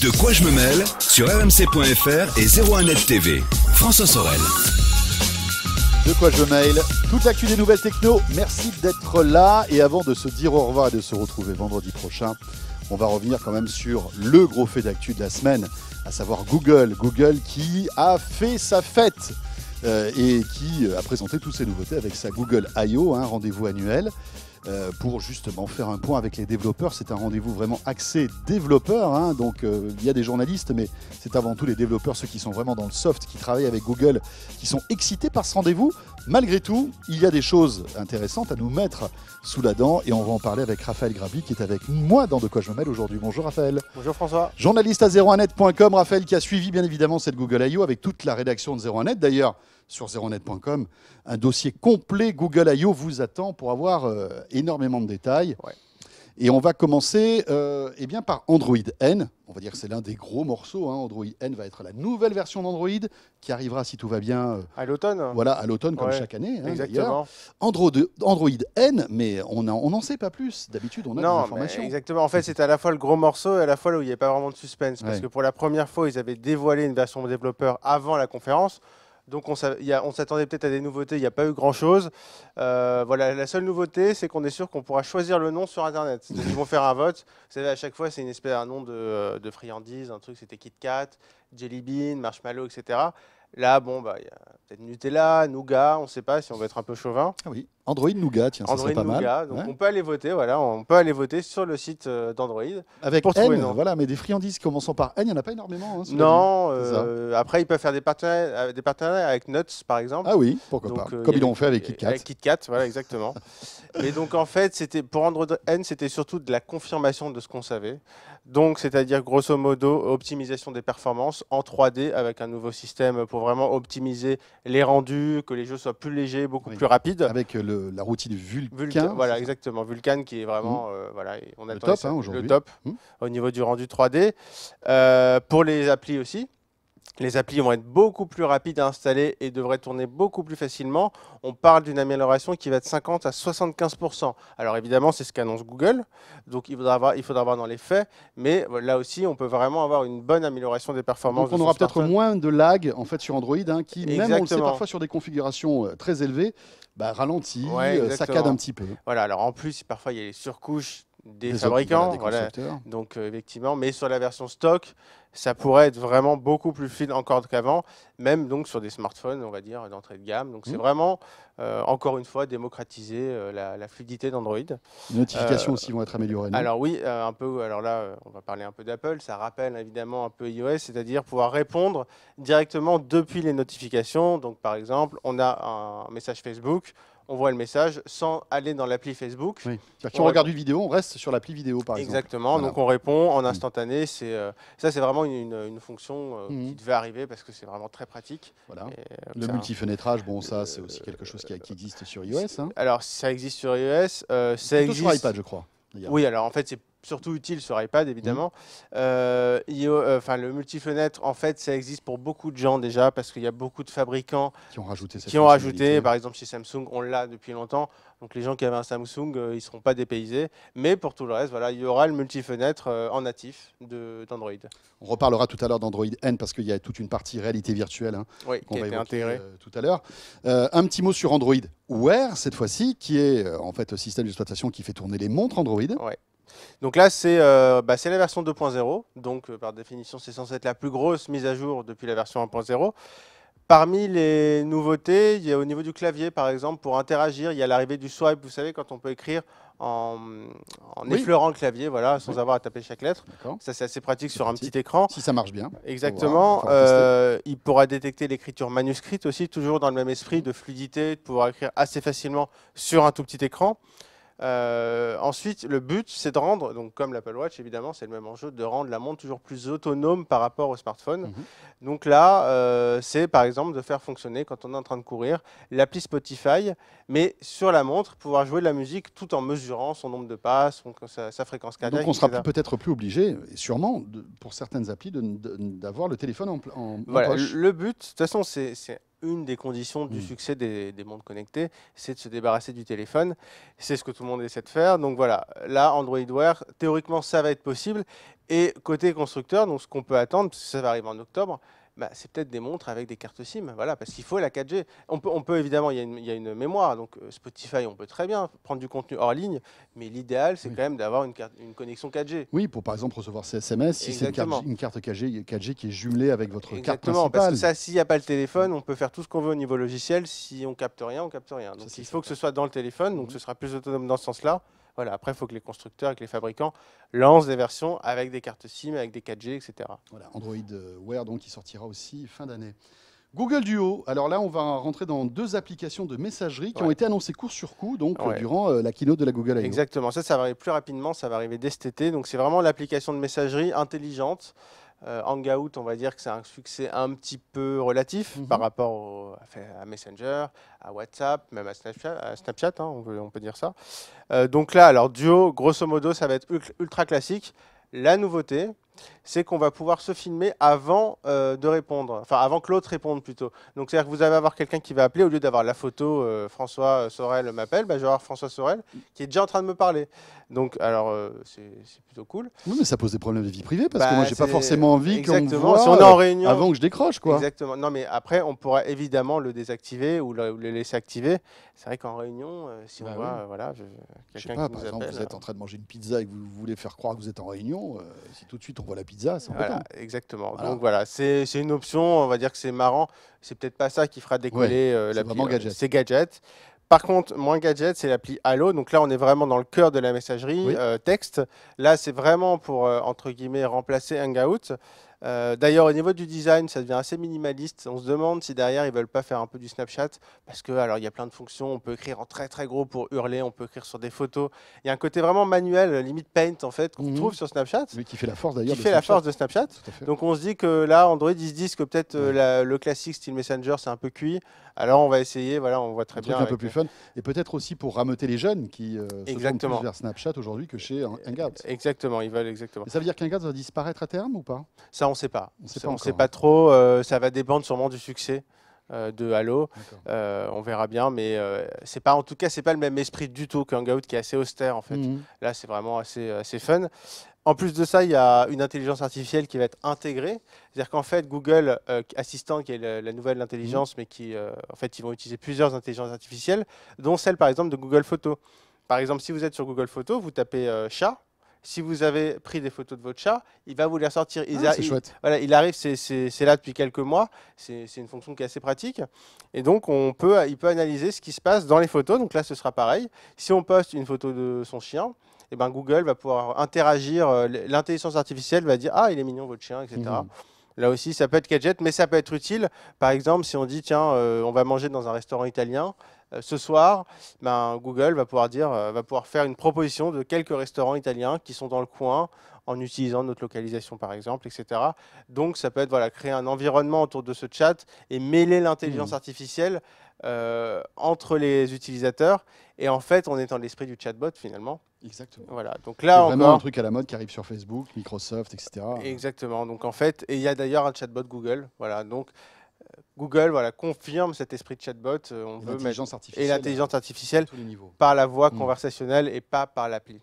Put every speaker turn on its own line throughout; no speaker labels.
De quoi je me mêle sur rmc.fr et 01net TV. François Sorel. De quoi je mail. Toute l'actu des nouvelles techno, merci d'être là. Et avant de se dire au revoir et de se retrouver vendredi prochain, on va revenir quand même sur le gros fait d'actu de la semaine, à savoir Google. Google qui a fait sa fête euh, et qui a présenté toutes ses nouveautés avec sa Google I.O., un hein, rendez-vous annuel. Euh, pour justement faire un point avec les développeurs. C'est un rendez-vous vraiment axé développeurs. Hein. donc euh, il y a des journalistes, mais c'est avant tout les développeurs, ceux qui sont vraiment dans le soft, qui travaillent avec Google, qui sont excités par ce rendez-vous. Malgré tout, il y a des choses intéressantes à nous mettre sous la dent et on va en parler avec Raphaël Grabi, qui est avec moi dans De quoi je me mêle aujourd'hui. Bonjour Raphaël. Bonjour François. Journaliste à 01net.com, Raphaël qui a suivi bien évidemment cette Google I.O. avec toute la rédaction de 01net d'ailleurs sur zeronet.com, un dossier complet Google I.O. vous attend pour avoir euh, énormément de détails. Et on va commencer euh, eh bien, par Android N. On va dire que c'est l'un des gros morceaux. Hein. Android N va être la nouvelle version d'Android qui arrivera, si tout va bien. Euh, à
l'automne Voilà, à l'automne, comme chaque année. Hein, exactement.
Android, N, mais on n'en sait pas plus. D'habitude, on a des informations.
Exactement. En fait, c'est à la fois le gros morceau et à la fois là où il n'y a pas vraiment de suspense. Parce que pour la première fois, ils avaient dévoilé une version développeur avant la conférence. Donc on, s'attendait peut-être à des nouveautés, il n'y a pas eu grand-chose. Euh, voilà, la seule nouveauté, c'est qu'on est sûr qu'on pourra choisir le nom sur Internet. ils vont faire un vote. Vous savez, à chaque fois, c'est une espèce d'un nom de, euh, de friandise, un truc, c'était KitKat, Jelly Bean, Marshmallow, etc. Là, bon, bah, il y a peut-être Nutella, Nougat, on ne sait pas si on va être un peu chauvin. Ah oui,
Android Nougat, tiens, ça serait pas Nougat, mal. Donc
on peut aller voter, voilà, on peut aller voter sur le site euh, d'Android. Avec pour N,
voilà, mais des friandises commençant par N, il n'y en a pas énormément. Hein, non, euh,
après ils peuvent faire des partenariats, euh, avec Nuts, par exemple. Ah oui, pourquoi pas, comme ils l'ont fait avec KitKat. Avec KitKat, voilà, exactement. Et donc en fait, c'était pour Android N, c'était surtout de la confirmation de ce qu'on savait. Donc c'est-à-dire grosso modo optimisation des performances en 3D avec un nouveau système pour pour vraiment optimiser les rendus, que les jeux soient plus légers, beaucoup plus
rapides. Avec euh, la routine Vulcan.
Vulcan voilà, exactement. Vulcan qui est vraiment mmh. euh, on le top hein, Le top mmh. au niveau du rendu 3D. Euh, pour les applis aussi les applis vont être beaucoup plus rapides à installer et devraient tourner beaucoup plus facilement. On parle d'une amélioration qui va de 50 à 75%. Alors évidemment, c'est ce qu'annonce Google, donc il faudra, voir dans les faits, mais là aussi, on peut vraiment avoir une bonne amélioration des performances. Donc on aura peut-être
moins de lag en fait, sur Android, hein, qui même, on le sait parfois, sur
des configurations
euh, très élevées, bah, ralentit, euh, saccade un petit peu.
Voilà, alors en plus, parfois, il y a les surcouches des, fabricants. Donc euh, effectivement, mais sur la version stock, ça pourrait être vraiment beaucoup plus fluide encore qu'avant, même donc sur des smartphones, on va dire, d'entrée de gamme. Donc c'est mm. vraiment, euh, encore une fois, démocratiser euh, la, fluidité d'Android. Les
notifications aussi vont être améliorées. alors
oui, euh, un peu, alors là, on va parler un peu d'Apple, ça rappelle évidemment un peu iOS, c'est-à-dire pouvoir répondre directement depuis les notifications. Donc par exemple, on a un message Facebook, on voit le message sans aller dans l'appli Facebook. Oui. Si on, regarde une vidéo, on reste sur l'appli vidéo, par exemple. Exactement, donc on répond en mm. instantané. C'est ça, c'est vraiment une, fonction euh, mhm. qui devait arriver parce que c'est vraiment très pratique. Voilà. Et, euh, le
multifenêtrage, bon, ça, c'est aussi euh, quelque chose qui, qui existe sur iOS. Hein.
Alors, ça existe sur iOS. C'est existe sur iPad, je crois. Oui, alors en fait, c'est surtout utile sur iPad mhm. évidemment. Euh, euh, enfin, le multi-fenêtre, en fait, ça existe pour beaucoup de gens déjà parce qu'il y a beaucoup de fabricants qui ont rajouté. qui ont rajouté, par exemple chez Samsung, on l'a depuis longtemps. Donc les gens qui avaient un Samsung, euh, ils ne seront pas dépaysés. Mais pour tout le reste, voilà, il y aura le multi-fenêtre en natif d'Android.
On reparlera tout à l'heure d'Android N parce qu'il y a toute une partie réalité virtuelle hein,
qu'on va été intégrée.
tout à l'heure. un petit mot sur Android Wear cette fois-ci, qui est en fait le système d'exploitation qui fait tourner les montres Android.
Ouais. Donc là, c'est euh, bah, la version 2.0. Donc, euh, par définition, c'est censé être la plus grosse mise à jour depuis la version 1.0. Parmi les nouveautés, il y a au niveau du clavier, par exemple, pour interagir, il y a l'arrivée du swipe. Vous savez, quand on peut écrire en, effleurant le clavier, voilà, sans avoir à taper chaque lettre. Ça, c'est assez pratique sur un petit écran. Si ça
marche bien. Exactement. Euh,
il pourra détecter l'écriture manuscrite aussi, toujours dans le même esprit de fluidité, de pouvoir écrire assez facilement sur un tout petit écran. Euh, ensuite, le but, c'est de rendre, donc comme l'Apple Watch, évidemment, c'est le même enjeu, de rendre la montre toujours plus autonome par rapport au smartphone. Mhm. Donc là, euh, c'est par exemple de faire fonctionner, quand on est en train de courir, l'appli Spotify, mais sur la montre, pouvoir jouer de la musique tout en mesurant son nombre de pas, sa, fréquence cardiaque. Donc on sera
peut-être plus obligé, sûrement, pour certaines applis, d'avoir le téléphone en, en voilà, poche.
Le but, de toute façon, c'est une des conditions du mm. succès des, mondes connectés, c'est de se débarrasser du téléphone. C'est ce que tout le monde essaie de faire. Donc voilà, là, Android Wear, théoriquement, ça va être possible. Et côté constructeur, donc ce qu'on peut attendre, parce que ça va arriver en octobre, bah, c'est peut-être des montres avec des cartes SIM, voilà, parce qu'il faut la 4G. On peut, on peut évidemment, il y, y, a une mémoire, donc euh, Spotify, on peut très bien prendre du contenu hors ligne, mais l'idéal, c'est quand même d'avoir une, une, connexion 4G.
Oui, pour par exemple recevoir ses SMS, si c'est une, carte, 4G, 4G qui est jumelée avec votre carte principale. parce que ça,
s'il n'y a pas le téléphone, on peut faire tout ce qu'on veut au niveau logiciel, si on capte rien, on capte rien. Donc il faut que ce soit dans le téléphone, donc mhm. ce sera plus autonome dans ce sens-là. Voilà, après, il faut que les constructeurs et les fabricants lancent des versions avec des cartes SIM, avec des 4G, etc. Voilà, Android euh, Wear,
donc, qui sortira aussi fin d'année. Google
Duo, alors là on va rentrer dans deux applications de messagerie qui ont été annoncées court sur coup donc euh, durant
euh, la keynote de la Google I.O.
Exactement, ça ça va arriver plus rapidement, ça va arriver dès cet été. Donc c'est vraiment l'application de messagerie intelligente euh, Hangout, on va dire que c'est un succès un petit peu relatif mhm. par rapport à Messenger, à WhatsApp, même à Snapchat, hein, on, peut, dire ça. Euh, donc là, alors Duo, grosso modo, ça va être ultra classique. La nouveauté, c'est qu'on va pouvoir se filmer avant euh, de répondre, enfin avant que l'autre réponde plutôt. Donc c'est-à-dire que vous allez avoir quelqu'un qui va appeler, au lieu d'avoir la photo euh, François Sorel m'appelle, bah, je vais avoir François Sorel qui est déjà en train de me parler. Donc alors euh, c'est plutôt cool.
Oui mais ça pose des problèmes de vie privée parce que bah, moi j'ai pas forcément envie qu'on me voit si on est en réunion, avant que je décroche quoi.
Exactement. Non mais après on pourra évidemment le désactiver ou le, laisser activer. C'est vrai qu'en réunion si on bah voit voilà, quelqu'un qui par exemple, vous êtes en
hein. train de manger une pizza et que vous voulez faire croire que vous êtes en réunion, si tout de suite on voit la voilà,
Exactement. Donc voilà, c'est une option, on va dire que c'est marrant. C'est peut-être pas ça qui fera décoller euh, la l'appli. Gadget. C'est gadget. Par contre, moins gadget, c'est l'appli Allo. Donc là, on est vraiment dans le cœur de la messagerie euh, texte. Là, c'est vraiment pour, euh, entre guillemets, remplacer Hangout. Euh, d'ailleurs, au niveau du design, ça devient assez minimaliste. On se demande si derrière, ils veulent pas faire un peu du Snapchat, parce que alors il y a plein de fonctions. On peut écrire en très très gros pour hurler, on peut écrire sur des photos. Il y a un côté vraiment manuel, limite paint en fait, qu'on mhm. trouve sur Snapchat.
Mais qui fait la force d'ailleurs. Qui fait la force de Snapchat.
Donc on se dit que là, Android, ils se disent que peut-être euh, le classique style Messenger, c'est un peu cuit. Alors on va essayer. Voilà, on voit très bien. Truc un peu plus
fun. Et peut-être aussi pour rameuter les jeunes
qui euh, se vers Snapchat aujourd'hui que chez Hangouts. Exactement, ils veulent exactement. ça veut dire qu'Hangouts va
disparaître à terme ou pas
on ne sait pas. On sait, pas trop. Euh, ça va dépendre sûrement du succès euh, de Halo. Euh, on verra bien, mais c'est pas, en tout cas, c'est pas le même esprit du tout qu'un gout qui est assez austère en fait. Mhm. Là, c'est vraiment assez, assez fun. En plus de ça, il y a une intelligence artificielle qui va être intégrée. C'est-à-dire qu'en fait, Google Assistant, qui est la nouvelle intelligence, mhm. mais qui, en fait, ils vont utiliser plusieurs intelligences artificielles, dont celle, par exemple, de Google Photo. Par exemple, si vous êtes sur Google Photo, vous tapez chat, si vous avez pris des photos de votre chat, il va vous les ressortir. Il, ah, il voilà, il arrive, c'est là depuis quelques mois. C'est une fonction qui est assez pratique. Et donc, on peut, il peut analyser ce qui se passe dans les photos. Donc là, ce sera pareil. Si on poste une photo de son chien, et eh ben, Google va pouvoir interagir. Euh, l'intelligence artificielle va dire Ah, il est mignon votre chien, etc. Mhm. Là aussi, ça peut être gadget, mais ça peut être utile. Par exemple, si on dit Tiens, euh, on va manger dans un restaurant italien. Euh, ce soir, ben, Google va pouvoir, dire, euh, va pouvoir faire une proposition de quelques restaurants italiens qui sont dans le coin en utilisant notre localisation par exemple, etc. Donc ça peut être voilà, créer un environnement autour de ce chat et mêler l'intelligence hmm. artificielle euh, entre les utilisateurs. Et en fait, on est dans l'esprit du chatbot finalement. Exactement. Voilà. Donc là, vraiment un truc à la
mode qui arrive sur Facebook, Microsoft, etc.
Exactement. Donc en fait, et il y a d'ailleurs un chatbot Google. Voilà. Donc Google voilà, confirme cet esprit de chatbot. Euh, on veut et l'intelligence artificielle par la voix mm. conversationnelle et pas par l'appli.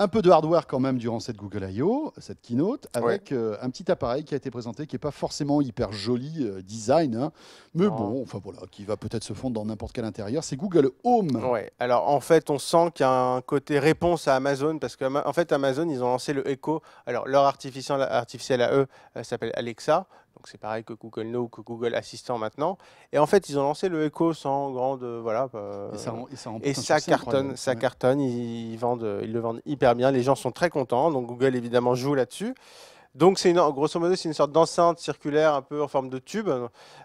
Un peu de hardware quand même durant cette Google I.O., cette keynote, avec euh, un petit appareil qui a été présenté qui n'est pas forcément hyper joli euh, design, hein. mais bon, enfin voilà, qui va peut-être se fondre dans n'importe quel intérieur. C'est Google Home.
Ouais. Alors en fait, on sent qu'il y a un côté réponse à Amazon parce qu'en en fait Amazon ils ont lancé le Echo. Alors leur artificiel, artificiel à eux s'appelle Alexa c'est pareil que Google Now, que Google Assistant maintenant. Et en fait, ils ont lancé le Echo sans grande. Euh, voilà, et ça, euh, cartonne, ça cartonne ils, vendent, euh, ils le vendent hyper bien. Les gens sont très contents, donc Google évidemment joue là-dessus. Donc, c'est grosso modo, c'est une sorte d'enceinte circulaire un peu en forme de tube.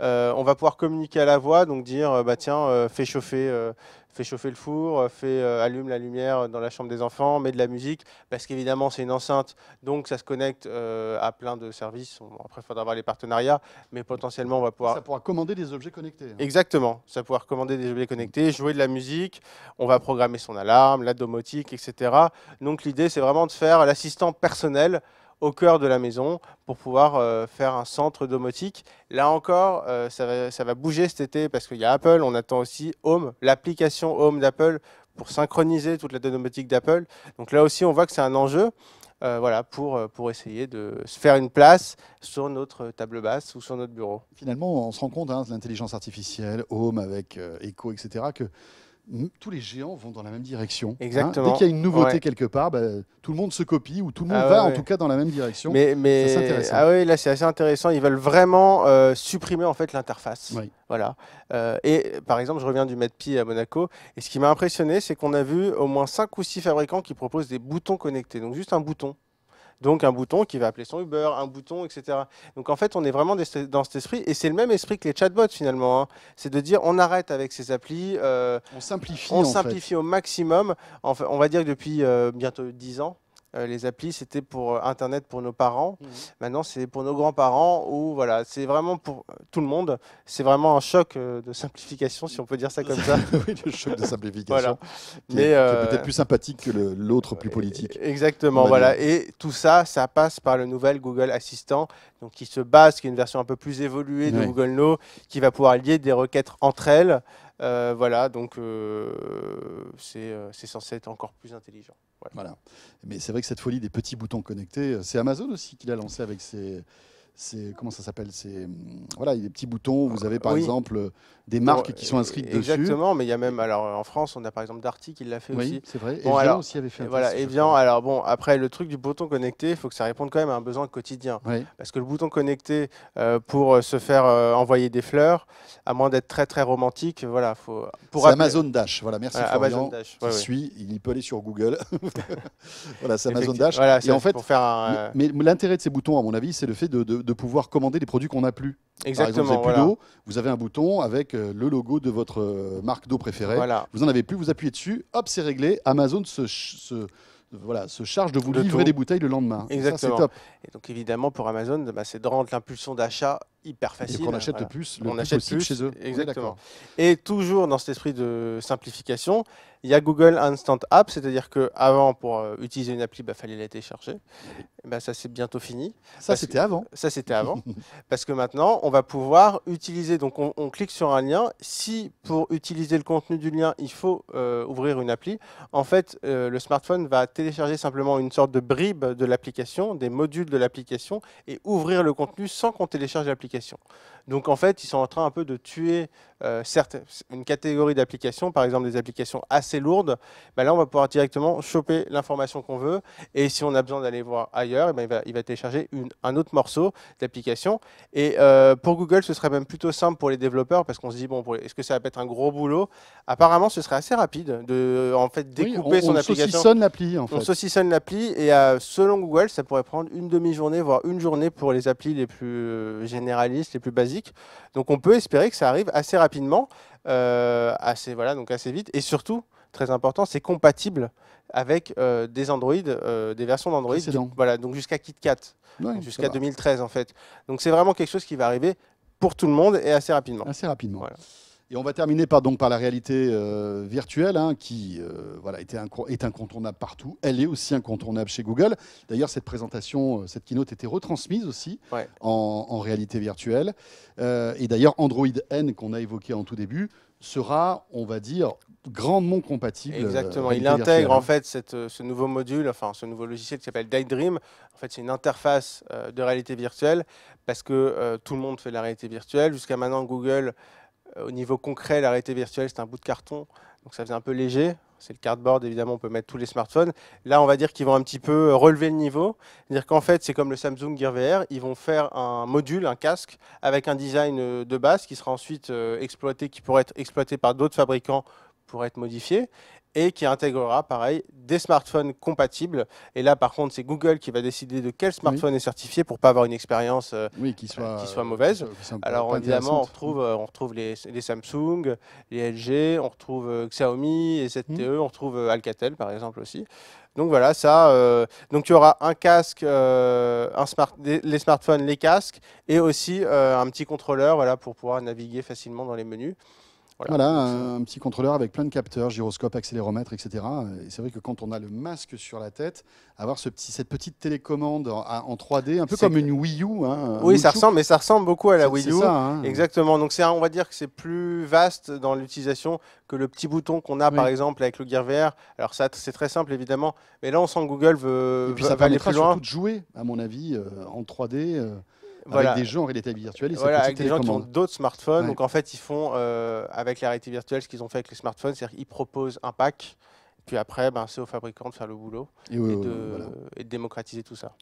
on va pouvoir communiquer à la voix, donc dire bah tiens, fais chauffer, fait chauffer le four, euh, fais, euh, allume la lumière dans la chambre des enfants, met de la musique, parce qu'évidemment c'est une enceinte, donc ça se connecte euh, à plein de services. après, il faudra avoir les partenariats, mais potentiellement on va pouvoir... Ça pourra commander
des objets connectés. Hein.
Exactement, ça pourra commander des objets connectés, jouer de la musique, on va programmer son alarme, la domotique, etc. Donc l'idée c'est vraiment de faire l'assistant personnel au cœur de la maison pour pouvoir euh, faire un centre domotique. Là encore, euh, ça, va, ça, va, bouger cet été parce qu'il y a Apple, on attend aussi Home, l'application Home d'Apple pour synchroniser toute la domotique d'Apple. Donc là aussi, on voit que c'est un enjeu euh, voilà, pour, pour essayer de se faire une place sur notre table basse ou sur notre bureau.
Finalement, on se rend compte, hein, l'intelligence artificielle, Home avec Echo, etc., que tous les géants vont dans la même direction. Hein. Exactement. Dès qu'il y a une nouveauté quelque part, bah, tout le monde se copie ou tout le monde ah va en tout cas dans la même
direction. Mais, mais... c'est intéressant. Hein. Ah oui, là c'est assez intéressant. Ils veulent vraiment euh, supprimer en fait l'interface. Voilà. Euh, et par exemple, je reviens du MedPi à Monaco et ce qui m'a impressionné, c'est qu'on a vu au moins 5 ou 6 fabricants qui proposent des boutons connectés. Donc juste un bouton. Donc un bouton qui va appeler son Uber, un bouton, etc. Donc en fait, on est vraiment dans cet esprit, et c'est le même esprit que les chatbots finalement. Hein. C'est de dire on arrête avec ces applis, euh, on simplifie, on simplifie au maximum. Enfin, on va dire que depuis euh, bientôt 10 ans, euh, les applis, c'était pour euh, Internet pour nos parents. Mhm. Maintenant, c'est pour nos grands-parents ou voilà, c'est vraiment pour euh, tout le monde. C'est vraiment un choc de simplification, si on peut dire ça comme ça. oui, le choc de simplification. Mais peut-être plus
sympathique que l'autre plus politique. Exactement, voilà.
Et tout ça, ça passe par le nouvel Google Assistant, donc qui se base, qui est une version un peu plus évoluée de Google Now, qui va pouvoir lier des requêtes entre elles. voilà, donc c'est censé être encore plus intelligent. Voilà.
Mais c'est vrai que cette folie des petits boutons connectés, euh, c'est Amazon aussi qui l'a lancé avec ses, c'est comment ça s'appelle C'est hum, voilà, il y a des petits boutons. Vous avez par exemple euh, des marques qui sont inscrites exactement, dessus. Exactement,
mais il y a même alors en France, on a par exemple Darty qui l'a fait oui, aussi. c'est vrai. Bon, Evian alors, aussi avait fait. Voilà, bien Alors bon, après le truc du bouton connecté, il faut que ça réponde quand même à un besoin quotidien. Parce que le bouton connecté euh, pour euh, se faire envoyer des fleurs, à moins d'être très très romantique, voilà, faut. Pour Amazon Dash. Voilà, merci Florian. Amazon Dash,
il peut aller sur Google.
voilà, c'est Amazon Dash. Et en fait, pour faire mais,
l'intérêt de ces boutons, à mon avis, c'est le fait de de, pouvoir commander des produits qu'on n'a plus. Exactement. vous avez plus d'eau, vous avez un bouton avec euh, le logo de votre euh, marque d'eau préférée. Vous en avez plus, vous appuyez dessus, hop, c'est réglé. Amazon se, voilà, se charge de vous livrer des bouteilles le lendemain. Exactement. top.
Et donc évidemment, pour Amazon, bah, c'est de rendre l'impulsion d'achat hyper facile. on achète plus, on achète chez eux. Exactement. Et toujours dans cet esprit de simplification, il y a Google Instant App, c'est-à-dire qu'avant, pour euh, utiliser une appli, il bah, fallait la télécharger. bah, ça, c'est bientôt fini. Ça, c'était avant. Ça, c'était avant. parce que maintenant, on va pouvoir utiliser, donc on, clique sur un lien. Si pour utiliser le contenu du lien, il faut euh, ouvrir une appli, en fait, euh, le smartphone va télécharger simplement une sorte de bribe de l'application, des modules de l'application, et ouvrir le contenu sans qu'on télécharge l'application. Donc en fait, ils sont en train un peu de tuer euh, une catégorie d'applications, par exemple des applications assez lourdes. Bah, là, on va pouvoir directement choper l'information qu'on veut. Et si on a besoin d'aller voir ailleurs, eh ben, il, va, télécharger un autre morceau d'application. Et euh, pour Google, ce serait même plutôt simple pour les développeurs parce qu'on se dit, bon, est-ce que ça va être un gros boulot Apparemment, ce serait assez rapide de en fait, découper son application. On saucissonne l'appli. En fait. On saucissonne l'appli et euh, selon Google, ça pourrait prendre une demi-journée, voire une journée pour les applis les plus générales les plus basiques. Donc on peut espérer que ça arrive assez rapidement, euh, assez, voilà, donc assez vite. Et surtout, très important, c'est compatible avec euh, des Android, euh, des versions d'Android, voilà, donc jusqu'à KitKat, jusqu'à 2013 en fait. Donc c'est vraiment quelque chose qui va arriver pour tout le monde et assez rapidement. Assez rapidement. Voilà. Et on va terminer par, donc, par la réalité euh, virtuelle,
hein, qui euh, voilà, est incontournable partout. Elle est aussi incontournable chez Google. D'ailleurs, cette présentation, euh, cette keynote était retransmise aussi en, réalité virtuelle. et d'ailleurs, Android N, qu'on a évoqué en tout début, sera, on va dire, grandement compatible. Exactement, il intègre hein. en
fait ce nouveau module, enfin ce nouveau logiciel qui s'appelle Daydream. En fait, c'est une interface de réalité virtuelle parce que tout le monde fait de la réalité virtuelle. Jusqu'à maintenant, Google euh, au niveau concret, l'arrêté virtuel, virtuelle, c'est un bout de carton, donc ça faisait un peu léger. C'est le cardboard, évidemment, on peut mettre tous les smartphones. Là, on va dire qu'ils vont un petit peu euh, relever le niveau. C'est-à-dire qu'en fait, c'est comme le Samsung Gear VR, ils vont faire un module, un casque, avec un design euh, de base qui sera ensuite exploité, qui pourrait être exploité par d'autres fabricants pour être modifié et qui intégrera, pareil, des smartphones compatibles. Et là, par contre, c'est Google qui va décider de quel smartphone est certifié pour pas avoir une expérience euh, euh, qui, soit, mauvaise. Alors, évidemment, on retrouve, euh, on retrouve les, Samsung, les LG, on retrouve Xiaomi, et ZTE, hmm. on retrouve Alcatel, par exemple, aussi. Donc voilà, ça. donc tu auras un casque, les smartphones, les casques, et aussi un petit contrôleur, voilà, pour pouvoir naviguer facilement dans les menus. Voilà,
un, petit contrôleur avec plein de capteurs, gyroscope, accéléromètre, etc. Et c'est vrai que quand on a le masque sur la tête, avoir ce petit, cette petite télécommande en, 3D, un peu comme une Wii U. Hein, oui, ça ressemble,
mais ça ressemble beaucoup à la Wii U. Ça, hein. Exactement. Donc on va dire que c'est plus vaste dans l'utilisation que le petit bouton qu'on a par exemple avec le Gear VR. Alors ça, c'est très simple évidemment, mais là on sent que Google veut, Et puis ça Surtout de
jouer, à mon avis, euh, en 3D avec des gens en réalité virtuelle. gens qui ont d'autres smartphones. Donc en
fait, ils font euh, avec la réalité virtuelle ce qu'ils ont fait avec les smartphones, c'est-à-dire qu'ils proposent un pack. Puis après, ben, c'est aux fabricants de faire le boulot et, de, démocratiser tout ça.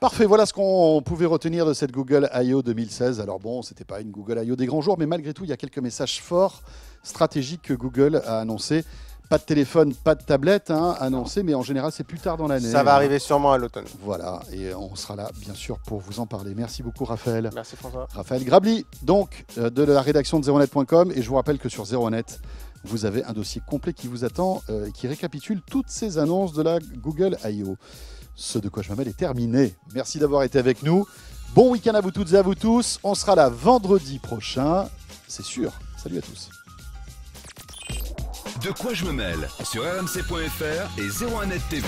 Parfait,
voilà ce qu'on pouvait retenir de cette Google I.O. 2016. Alors bon, c'était pas une Google I.O. des grands jours, mais malgré tout, il y a quelques messages forts, stratégiques que Google a annoncés pas de téléphone, pas de tablette hein, annoncé, mais en général, c'est plus tard dans l'année. Ça va arriver sûrement à l'automne. Voilà, et euh, on sera là, bien sûr, pour vous en parler. Merci beaucoup, Raphaël. Merci, François. Raphaël Grabli, donc, euh, de la rédaction de Zeronet.com. Et je vous rappelle que sur Zeronet, vous avez un dossier complet qui vous attend euh, et qui récapitule toutes ces annonces de la Google I.O. Ce de quoi je m'appelle est terminé. Merci d'avoir été avec nous. Bon week-end à vous toutes et à vous tous. On sera là vendredi prochain, c'est sûr. Salut à tous. De quoi je me mêle sur rmc.fr et 01net TV.